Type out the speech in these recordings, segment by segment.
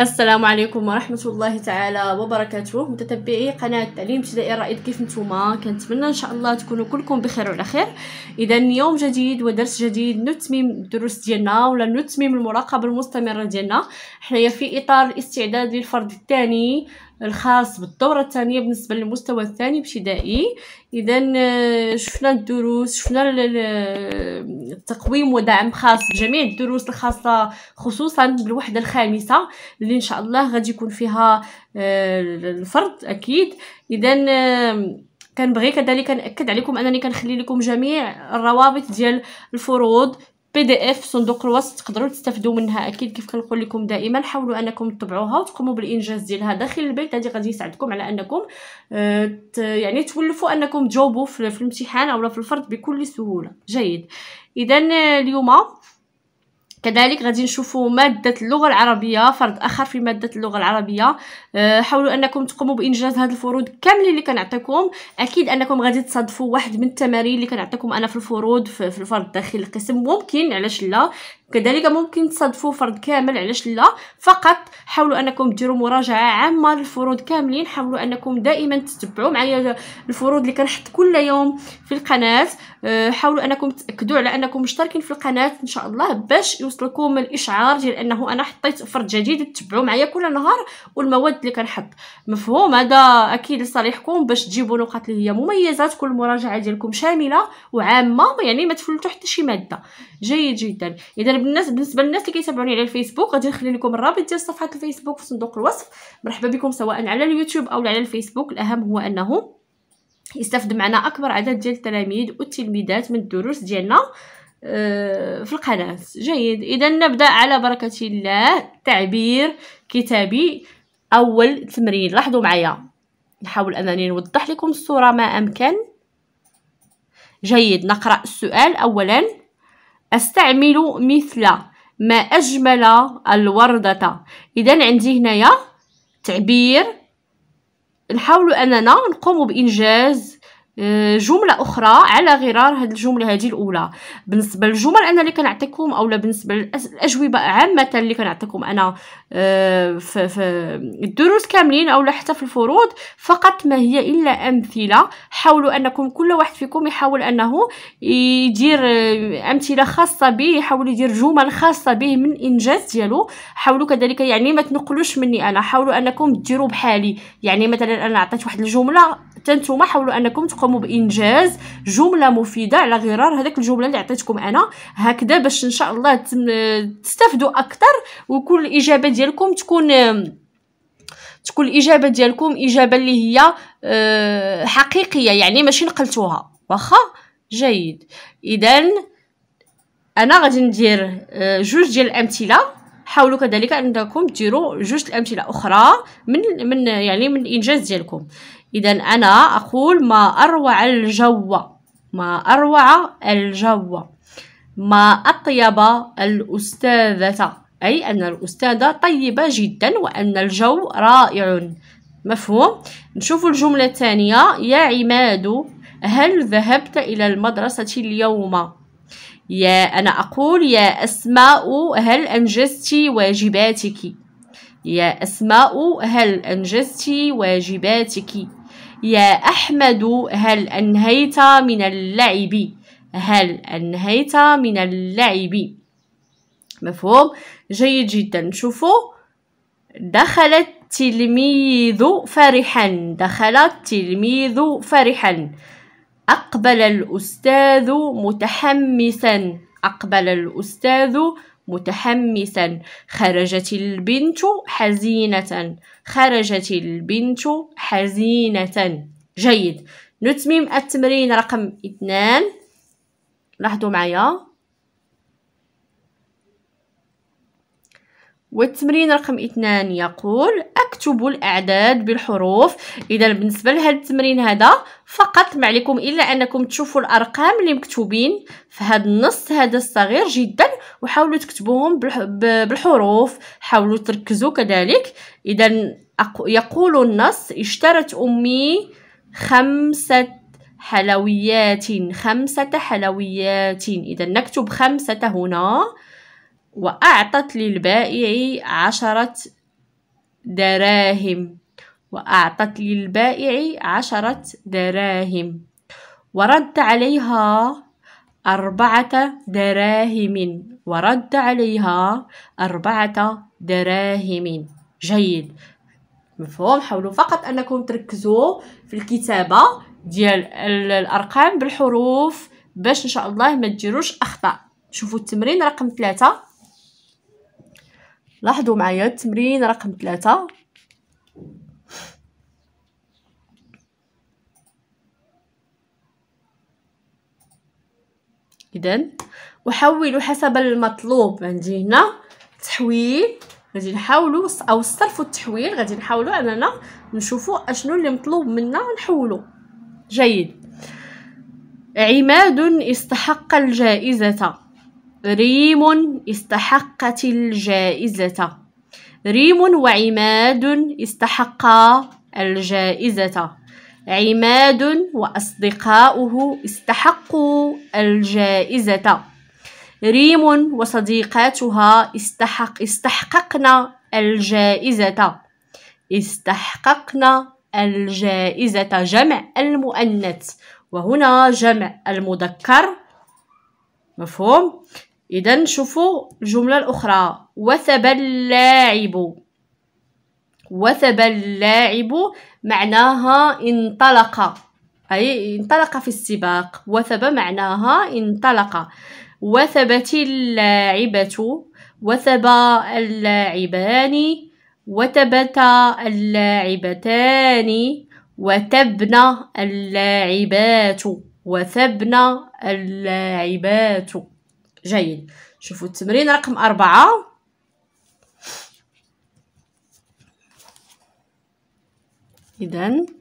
السلام عليكم ورحمة الله تعالى وبركاته متتبعي قناة تعليم ابتدائي الرائد كيف نتوما كنتمنى ان شاء الله تكونوا كلكم بخير وعلى خير اذا يوم جديد ودرس جديد نتميم الدروس ديالنا ولا نتميم المراقبة المستمرة ديالنا حنايا في اطار الاستعداد للفرد الثاني الخاص بالدوره الثانيه بالنسبه للمستوى الثاني ابتدائي اذا آه، شفنا الدروس شفنا التقويم ودعم خاص بجميع الدروس الخاصه خصوصا بالوحده الخامسه اللي ان شاء الله غادي يكون فيها آه، الفرد اكيد اذا كنبغي كذلك ناكد عليكم انني كنخلي لكم جميع الروابط ديال الفروض بي دي اف صندوق الوصف تقدروا تستافدوا منها اكيد كيف كنقول لكم دائما حاولوا انكم تطبعوها وتقوموا بالانجاز ديالها داخل البيت هذه غادي يساعدكم على انكم آه يعني تولفوا انكم تجاوبوا في, الامتحان اولا في الفرض بكل سهوله جيد اذا آه، اليوم كذلك غادي نشوفوا مادة اللغة العربية فرد آخر في مادة اللغة العربية أه حاولوا أنكم تقوموا بإنجاز هذه الفروض كاملين اللي كنعطيكم أكيد أنكم غادي تصادفوا واحد من التمارين اللي كنعطيكم أنا في الفروض في الفرد داخل القسم ممكن علاش لا كذلك ممكن تصادفوا فرد كامل علاش لا فقط حاولوا انكم ديروا مراجعه عامه للفروض كاملين حاولوا انكم دائما تتبعوا معايا الفروض اللي كنحط كل يوم في القناه أه، حاولوا انكم تاكدوا على انكم مشتركين في القناه ان شاء الله باش يوصلكم الاشعار ديال انه انا حطيت فرد جديد تتبعوا معايا كل نهار والمواد اللي كنحط مفهوم هذا اكيد لصالحكم باش تجيبوا نقاط اللي هي مميزه تكون المراجعه ديالكم شامله وعامه يعني ما تفلتوا حتى شي ماده جيد جدا اذا بالنسبه بالنسبه للناس اللي كيتابعوني على الفيسبوك غادي نخلي لكم الرابط ديال صفحه الفيسبوك في صندوق الوصف مرحبا بكم سواء على اليوتيوب او على الفيسبوك الاهم هو انه يستافد معنا اكبر عدد ديال التلاميذ والتلميذات من الدروس ديالنا آه، في القناه جيد اذا نبدا على بركه الله تعبير كتابي اول تمرين لاحظوا معايا نحاول انني نوضح لكم الصوره ما امكن جيد نقرا السؤال اولا أستعمل مثل ما أجمل الوردة إذا عندي هنايا تعبير نحاول أننا نقوم بإنجاز آه، جمله اخرى على غرار هذه الجمله هذه الاولى بالنسبه للجمل انا اللي كنعطيكم اولا بالنسبه للاجوبه عامه اللي كنعطيكم انا آه، في, الدروس كاملين اولا حتى في الفروض فقط ما هي الا امثله حاولوا انكم كل واحد فيكم يحاول انه يدير آه، امثله خاصه به يحاول يدير جمل خاصه به من انجاز ديالو حاولوا كذلك يعني ما تنقلوش مني انا حاولوا انكم تديروا بحالي يعني مثلا انا عطيت واحد الجمله تنتوما حاولوا انكم تقوموا تقوموا بانجاز جمله مفيده على غرار هذاك الجمله اللي عطيتكم انا هكذا باش ان شاء الله تستافدوا اكثر وكل الاجابه ديالكم تكون تكون الاجابه ديالكم اجابه اللي هي آه، حقيقيه يعني ماشي نقلتوها واخا جيد اذا انا غادي ندير آه، جوج ديال الامثله حاولوا كذلك انكم ديروا جوج الامثله اخرى من من يعني من الانجاز ديالكم إذا أنا أقول ما أروع الجو ما أروع الجو ما أطيب الأستاذة أي أن الأستاذة طيبة جدا وأن الجو رائع مفهوم نشوف الجملة الثانية يا عماد هل ذهبت إلى المدرسة اليوم؟ يا أنا أقول يا أسماء هل أنجزت واجباتك؟ يا أسماء هل أنجزت واجباتك؟ يا أحمد هل أنهيت من اللعب هل أنهيت من اللعب مفهوم جيد جدا شوفوا دخل التلميذ فرحا دخل التلميذ فرحا أقبل الأستاذ متحمسا أقبل الأستاذ متحمسا خرجت البنت حزينة خرجت البنت حزينة جيد نتمم التمرين رقم اثنان لاحظوا معايا والتمرين رقم اثنان يقول اكتبوا الاعداد بالحروف اذا بالنسبه لهذا التمرين هذا فقط ما عليكم الا انكم تشوفوا الارقام اللي مكتوبين في هذا النص هذا الصغير جدا وحاولوا تكتبوهم بالحروف حاولوا تركزوا كذلك اذا يقول النص اشترت امي خمسه حلويات خمسه حلويات اذا نكتب خمسه هنا واعطت للبائع عشره دراهم وأعطت للبائع عشرة دراهم ورد عليها أربعة دراهم ورد عليها أربعة دراهم جيد مفهوم حاولوا فقط أنكم تركزوا في الكتابة ديال الأرقام بالحروف باش إن شاء الله ما تجيروش أخطاء شوفوا التمرين رقم ثلاثة لاحظوا معايا التمرين رقم ثلاثة إذن وحولوا حسب المطلوب عندي هنا تحويل غادي نحاولوا او الصرف التحويل غادي نحاولوا اننا نشوفوا اشنو اللي مطلوب منا نحولوا جيد عماد استحق الجائزة ريم استحقت الجائزة ريم وعماد استحقا الجائزة عماد وأصدقاؤه استحقوا الجائزة ريم وصديقاتها استحق استحققنا الجائزة استحققنا الجائزة جمع المؤنث وهنا جمع المذكر مفهوم إذا شوفوا الجملة الأخرى وثب اللاعب وثب اللاعب معناها انطلق أي انطلق في السباق وثب معناها انطلق وثبت اللاعبة وثب اللاعبان وتبت اللاعبتان وتبن اللاعبات وثبن اللاعبات جيد شوفوا التمرين رقم أربعة إذن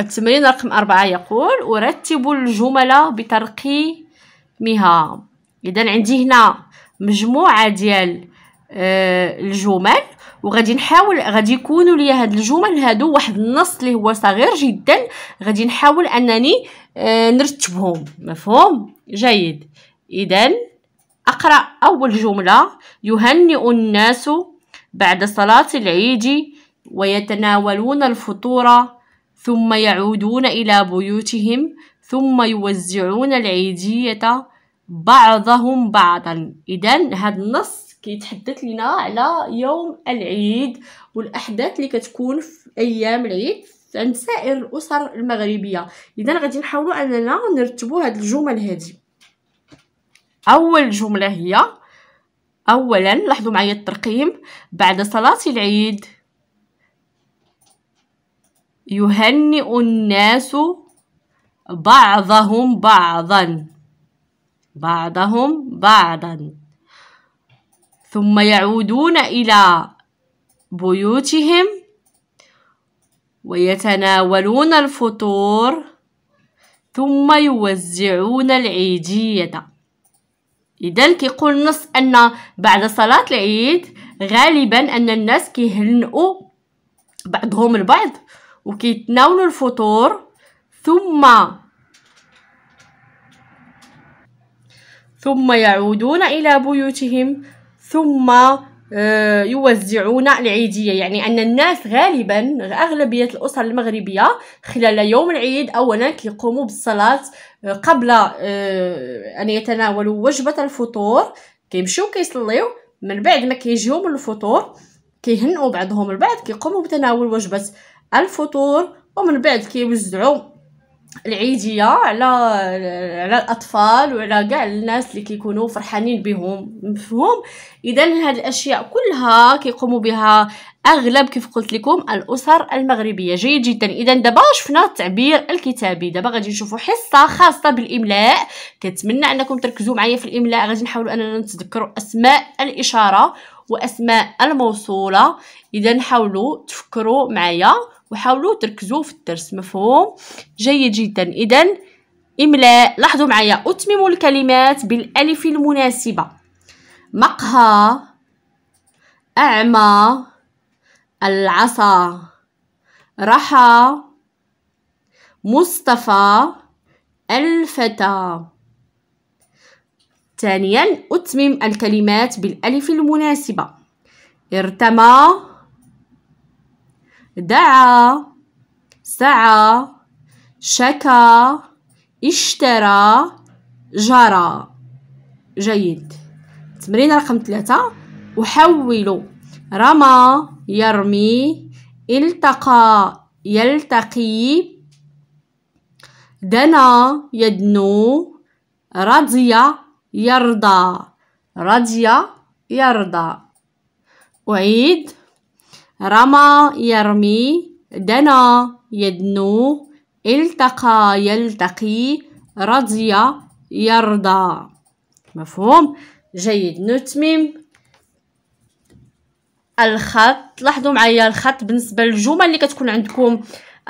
التمرين رقم أربعة يقول أرتب الجمل بترقيمها إذا عندي هنا مجموعة ديال آه، الجمل وغادي نحاول غادي يكونوا لي هاد الجمل هادو واحد النص اللي هو صغير جدا غادي نحاول انني آه، نرتبهم مفهوم جيد اذا اقرا اول جمله يهنئ الناس بعد صلاه العيد ويتناولون الفطور ثم يعودون إلى بيوتهم ثم يوزعون العيدية بعضهم بعضا إذا هذا النص كيتحدث لنا على يوم العيد والأحداث اللي كتكون في أيام العيد عند سائر الأسر المغربية إذا غادي نحاولوا أننا نرتبوا هاد الجمل هادي أول جملة هي أولا لاحظوا معايا الترقيم بعد صلاة العيد يهنئ الناس بعضهم بعضا بعضهم بعضا ثم يعودون إلى بيوتهم ويتناولون الفطور ثم يوزعون العيدية إذا كيقول النص أن بعد صلاة العيد غالبا أن الناس كيهنئوا بعضهم البعض وكيتناولوا الفطور ثم ثم يعودون إلى بيوتهم ثم آه، يوزعون العيدية يعني أن الناس غالبا أغلبية الأسر المغربية خلال يوم العيد أولا كيقوموا بالصلاة آه، قبل آه، أن يتناولوا وجبة الفطور كيمشيو كيصليو من بعد ما كيجيو من الفطور كيهنئوا بعضهم البعض كيقوموا بتناول وجبة الفطور ومن بعد كيوزعوا العيديه على على الاطفال وعلى كاع الناس اللي كيكونوا فرحانين بهم مفهوم اذا هاد الاشياء كلها كيقوموا بها اغلب كيف قلت لكم الاسر المغربيه جيد جدا اذا دابا شفنا التعبير الكتابي دابا غادي نشوفوا حصه خاصه بالاملاء كنتمنى انكم تركزوا معايا في الاملاء غادي نحاولوا اننا نتذكروا اسماء الاشاره واسماء الموصوله اذا حاولوا تفكروا معايا وحاولوا تركزوا في الدرس مفهوم جيد جدا اذا املاء لاحظوا معايا اتمم الكلمات بالالف المناسبه مقهى اعمى العصا رحى مصطفى الفتى ثانيا اتمم الكلمات بالالف المناسبه ارتمى دعا سعى شكا اشترى جرى جيد تمرين رقم ثلاثة أحول رمى يرمي التقى يلتقي دنا يدنو رضي يرضى رضي يرضى أعيد رمى يرمي دنا يدنو التقى يلتقي رضي يرضى مفهوم جيد نتمم الخط لاحظوا معايا الخط بالنسبه للجمل اللي كتكون عندكم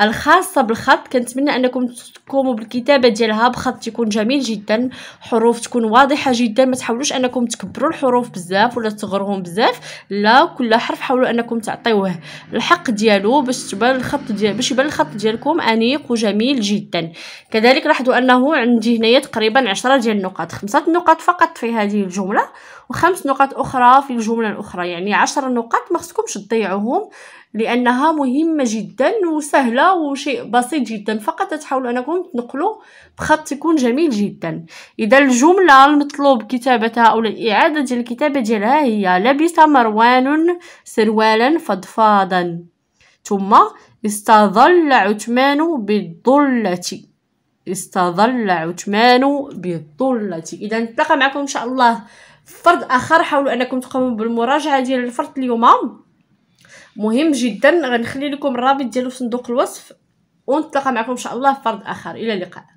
الخاصة بالخط كنتمنى انكم تقوموا بالكتابة ديالها بخط يكون جميل جدا حروف تكون واضحة جدا ما تحاولوش انكم تكبروا الحروف بزاف ولا تصغروهم بزاف لا كل حرف حاولوا انكم تعطيوه الحق ديالو باش تبان الخط ديال باش يبان الخط ديالكم انيق وجميل جدا كذلك لاحظوا انه عندي هنايا تقريبا 10 ديال النقاط خمسة نقاط فقط في هذه الجملة وخمس نقاط اخرى في الجملة الاخرى يعني 10 نقاط ما خصكمش تضيعوهم لانها مهمه جدا وسهله وشيء بسيط جدا فقط تحاولوا انكم تنقلوا بخط يكون جميل جدا اذا الجمله المطلوب كتابتها او الاعاده ديال الكتابه ديالها هي لبس مروان سروالا فضفاضا ثم استظل عثمان بالظله استظل عثمان بالظلة إذا نتلاقى معكم إن شاء الله فرد آخر حاولوا أنكم تقوموا بالمراجعة ديال الفرد اليوم مهم جدا غنخلي لكم الرابط ديالو في صندوق الوصف ونتلاقى معكم ان شاء الله في فرض اخر الى اللقاء